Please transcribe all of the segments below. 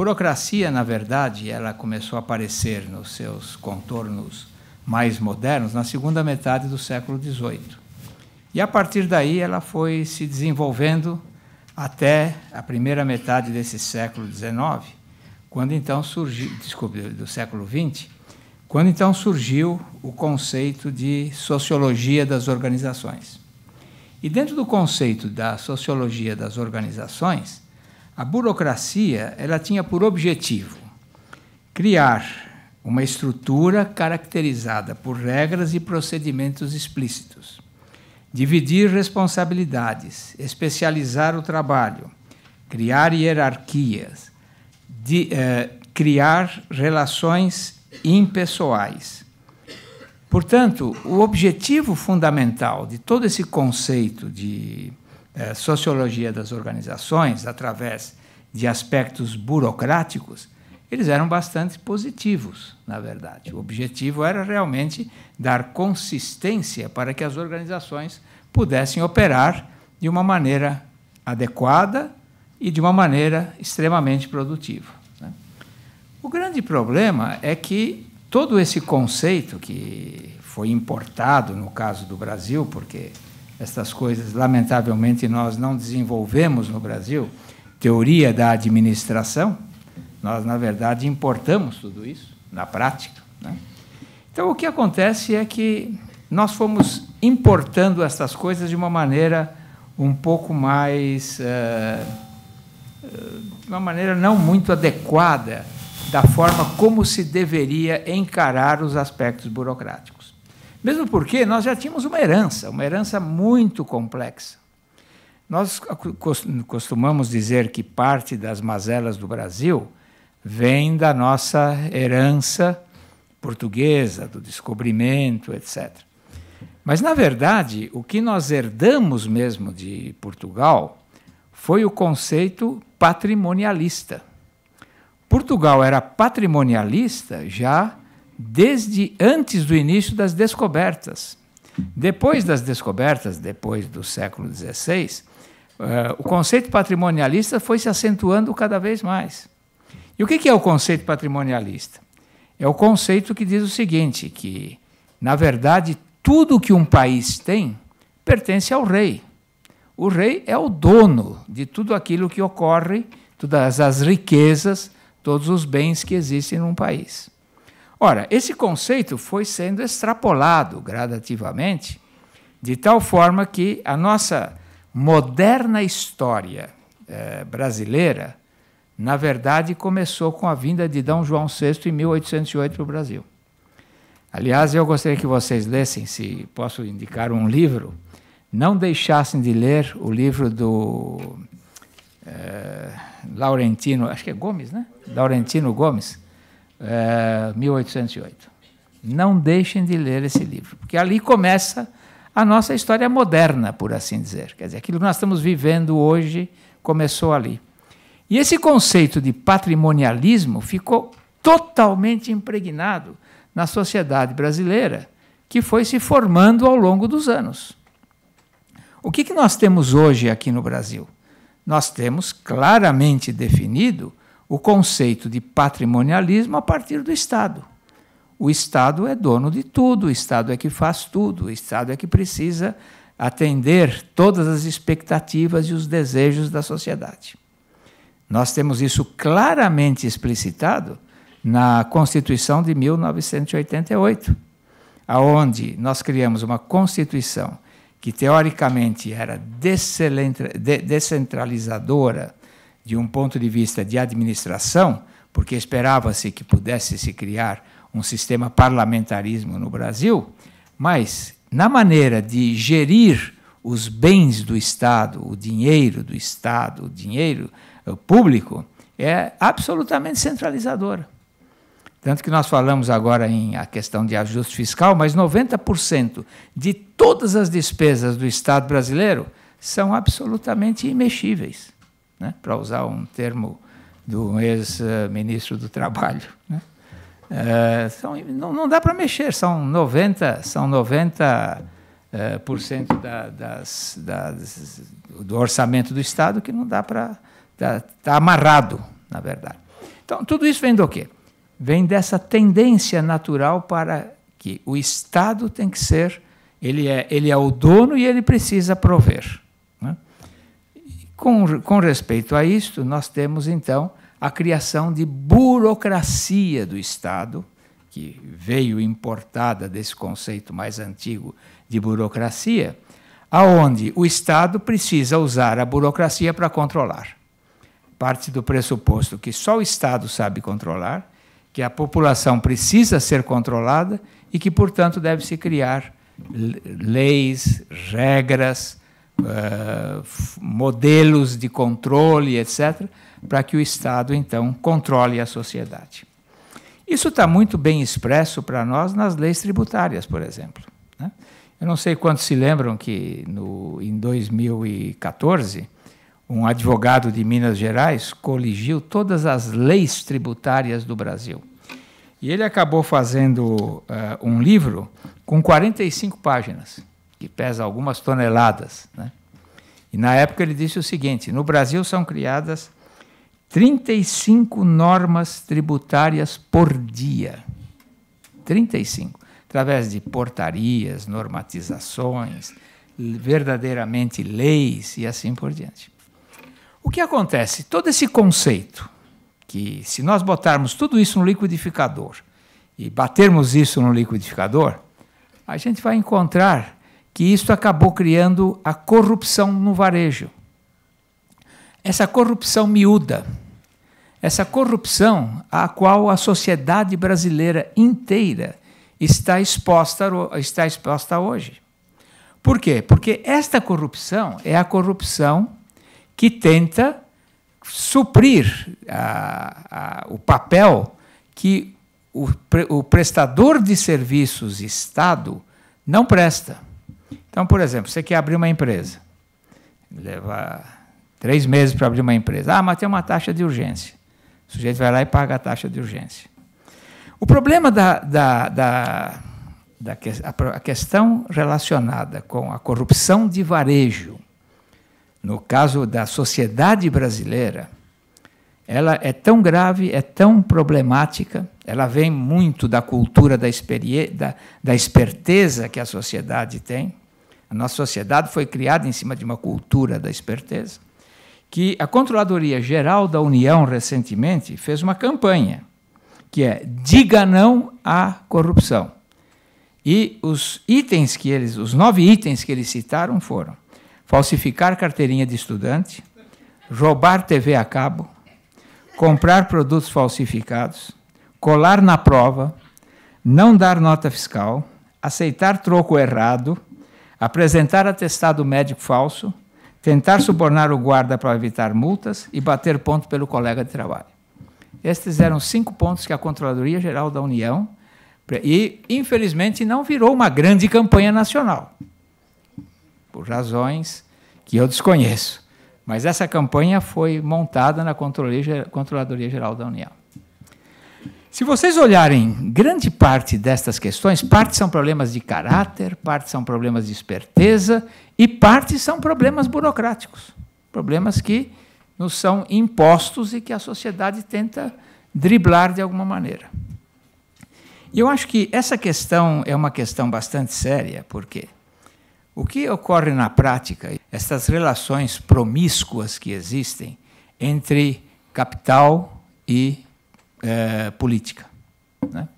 burocracia, na verdade, ela começou a aparecer nos seus contornos mais modernos na segunda metade do século XVIII. E a partir daí ela foi se desenvolvendo até a primeira metade desse século XIX, quando então surgiu, desculpe, do século XX, quando então surgiu o conceito de sociologia das organizações. E dentro do conceito da sociologia das organizações, a burocracia ela tinha por objetivo criar uma estrutura caracterizada por regras e procedimentos explícitos, dividir responsabilidades, especializar o trabalho, criar hierarquias, de, eh, criar relações impessoais. Portanto, o objetivo fundamental de todo esse conceito de eh, sociologia das organizações, através de aspectos burocráticos, eles eram bastante positivos, na verdade. O objetivo era realmente dar consistência para que as organizações pudessem operar de uma maneira adequada e de uma maneira extremamente produtiva. Né. O grande problema é que todo esse conceito que foi importado no caso do Brasil, porque essas coisas, lamentavelmente, nós não desenvolvemos no Brasil. Teoria da administração, nós, na verdade, importamos tudo isso na prática. Né? Então, o que acontece é que nós fomos importando essas coisas de uma maneira um pouco mais. Eh, eh, de uma maneira não muito adequada da forma como se deveria encarar os aspectos burocráticos. Mesmo porque nós já tínhamos uma herança, uma herança muito complexa. Nós costumamos dizer que parte das mazelas do Brasil vem da nossa herança portuguesa, do descobrimento, etc. Mas, na verdade, o que nós herdamos mesmo de Portugal foi o conceito patrimonialista. Portugal era patrimonialista já desde antes do início das descobertas. Depois das descobertas, depois do século XVI, eh, o conceito patrimonialista foi se acentuando cada vez mais. E o que é o conceito patrimonialista? É o conceito que diz o seguinte: que, na verdade, tudo que um país tem pertence ao rei. O rei é o dono de tudo aquilo que ocorre, todas as riquezas, todos os bens que existem num país. Ora, esse conceito foi sendo extrapolado gradativamente, de tal forma que a nossa moderna história eh, brasileira, na verdade, começou com a vinda de D. João VI em 1808 para o Brasil. Aliás, eu gostaria que vocês lessem, se posso indicar um livro, não deixassem de ler o livro do eh, Laurentino, acho que é Gomes, né? Laurentino Gomes 1808. É, Não deixem de ler esse livro, porque ali começa a nossa história moderna, por assim dizer. Quer dizer, aquilo que nós estamos vivendo hoje começou ali. E esse conceito de patrimonialismo ficou totalmente impregnado na sociedade brasileira, que foi se formando ao longo dos anos. O que nós temos hoje aqui no Brasil? Nós temos claramente definido o conceito de patrimonialismo a partir do Estado. O Estado é dono de tudo, o Estado é que faz tudo, o Estado é que precisa atender todas as expectativas e os desejos da sociedade. Nós temos isso claramente explicitado na Constituição de 1988, aonde nós criamos uma Constituição que teoricamente era descentralizadora, de um ponto de vista de administração, porque esperava-se que pudesse se criar um sistema parlamentarismo no Brasil, mas na maneira de gerir os bens do Estado, o dinheiro do Estado, o dinheiro eh, público, é absolutamente centralizadora. Tanto que nós falamos agora em a questão de ajuste fiscal, mas 90% de todas as despesas do Estado brasileiro são absolutamente imexíveis né? para usar um termo do ex-ministro do Trabalho. Né? É, são, não, não, dá para mexer, são 90%, são 90 é, eh, por cento da, das, das, do orçamento do Estado que não dá para. Está tá amarrado, na verdade. Então, tudo isso vem do quê? Vem dessa tendência natural para que o Estado tem que ser, ele é, ele é o dono e ele precisa prover. Com, com respeito a isto, nós temos então a criação de burocracia do Estado, que veio importada desse conceito mais antigo de burocracia, aonde o Estado precisa usar a burocracia para controlar. Parte do pressuposto que só o Estado sabe controlar, que a população precisa ser controlada e que, portanto, deve se criar leis, regras, eh, modelos de controle, etc., para que o Estado, então, controle a sociedade. Isso está muito bem expresso para nós nas leis tributárias, por exemplo. Né? Eu não sei quantos se lembram que, no, em 2014, um advogado de Minas Gerais coligiu todas as leis tributárias do Brasil. E ele acabou fazendo uh, um livro com 45 páginas que pesa algumas toneladas. Né? E na época ele disse o seguinte: no Brasil são criadas 35 normas tributárias por dia. 35. Através de portarias, normatizações, verdadeiramente leis e assim por diante. O que acontece? Todo esse conceito, que se nós botarmos tudo isso no liquidificador e batermos isso no liquidificador, a gente vai encontrar que isso acabou criando a corrupção no varejo. Essa corrupção miúda, essa corrupção à qual a sociedade brasileira inteira está exposta, está exposta hoje. Por quê? Porque esta corrupção é a corrupção que tenta suprir a, a, o papel que o, pre, o prestador de serviços Estado não presta. Então, por exemplo, você quer abrir uma empresa, leva três meses para abrir uma empresa. Ah, mas tem uma taxa de urgência. O sujeito vai lá e paga a taxa de urgência. O problema da, da, da, da que, a questão relacionada com a corrupção de varejo, no caso da sociedade brasileira, ela é tão grave, é tão problemática, ela vem muito da cultura da, da, da esperteza que a sociedade tem, a nossa sociedade foi criada em cima de uma cultura da esperteza, que a Controladoria Geral da União, recentemente, fez uma campanha, que é Diga Não à Corrupção. E os itens que eles, os nove itens que eles citaram foram falsificar carteirinha de estudante, roubar TV a cabo, comprar produtos falsificados, colar na prova, não dar nota fiscal, aceitar troco errado, apresentar atestado médico falso, tentar subornar o guarda para evitar multas e bater ponto pelo colega de trabalho. Estes eram cinco pontos que a Controladoria Geral da União e infelizmente não virou uma grande campanha nacional, por razões que eu desconheço. Mas essa campanha foi montada na Controladoria Geral da União. Se vocês olharem grande parte destas questões, parte são problemas de caráter, parte são problemas de esperteza e parte são problemas burocráticos, problemas que nos são impostos e que a sociedade tenta driblar de alguma maneira. E eu acho que essa questão é uma questão bastante séria, porque o que ocorre na prática, essas relações promíscuas que existem entre capital e é, política. Né?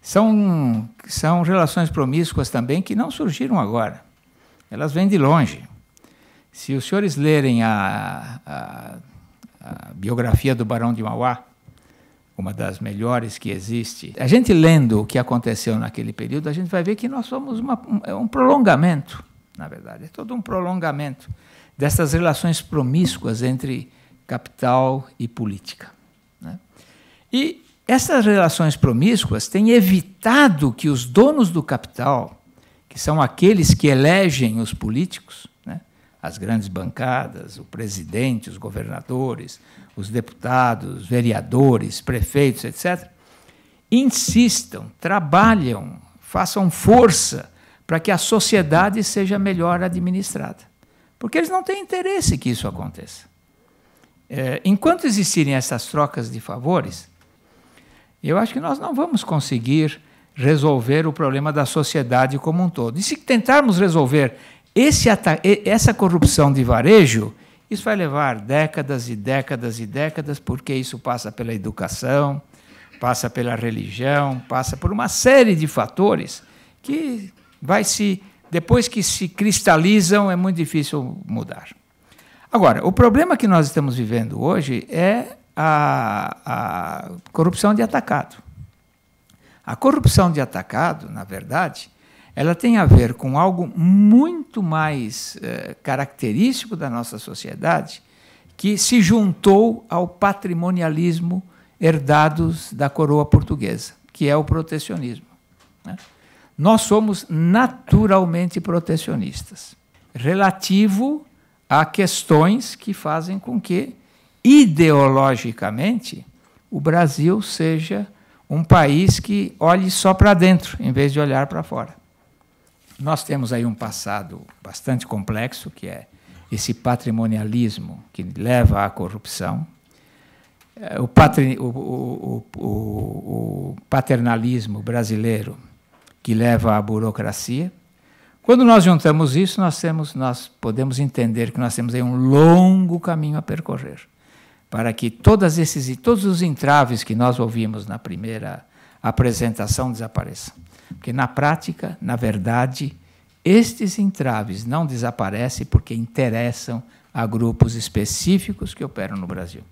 São, são relações promíscuas também que não surgiram agora. Elas vêm de longe. Se os senhores lerem a, a, a biografia do Barão de Mauá, uma das melhores que existe. A gente lendo o que aconteceu naquele período, a gente vai ver que nós somos uma, um, é um prolongamento, na verdade, é todo um prolongamento dessas relações promíscuas entre capital e política. E essas relações promíscuas têm evitado que os donos do capital, que são aqueles que elegem os políticos, né, as grandes bancadas, o presidente, os governadores, os deputados, vereadores, prefeitos, etc., insistam, trabalham, façam força para que a sociedade seja melhor administrada. Porque eles não têm interesse que isso aconteça. É, enquanto existirem essas trocas de favores, eu acho que nós não vamos conseguir resolver o problema da sociedade como um todo. E se tentarmos resolver esse essa corrupção de varejo, isso vai levar décadas e décadas e décadas, porque isso passa pela educação, passa pela religião, passa por uma série de fatores que vai se depois que se cristalizam é muito difícil mudar. Agora, o problema que nós estamos vivendo hoje é a, a corrupção de atacado. A corrupção de atacado, na verdade, ela tem a ver com algo muito mais eh, característico da nossa sociedade, que se juntou ao patrimonialismo herdados da coroa portuguesa, que é o protecionismo. Né? Nós somos naturalmente protecionistas, relativo a questões que fazem com que ideologicamente, o Brasil seja um país que olhe só para dentro, em vez de olhar para fora. Nós temos aí um passado bastante complexo, que é esse patrimonialismo que leva à corrupção, é, o, patri, o, o, o, paternalismo brasileiro que leva à burocracia. Quando nós juntamos isso, nós, temos, nós podemos entender que nós temos aí um longo caminho a percorrer para que todas esses e todos os entraves que nós ouvimos na primeira apresentação desapareçam. Porque na prática, na verdade, estes entraves não desaparecem porque interessam a grupos específicos que operam no Brasil.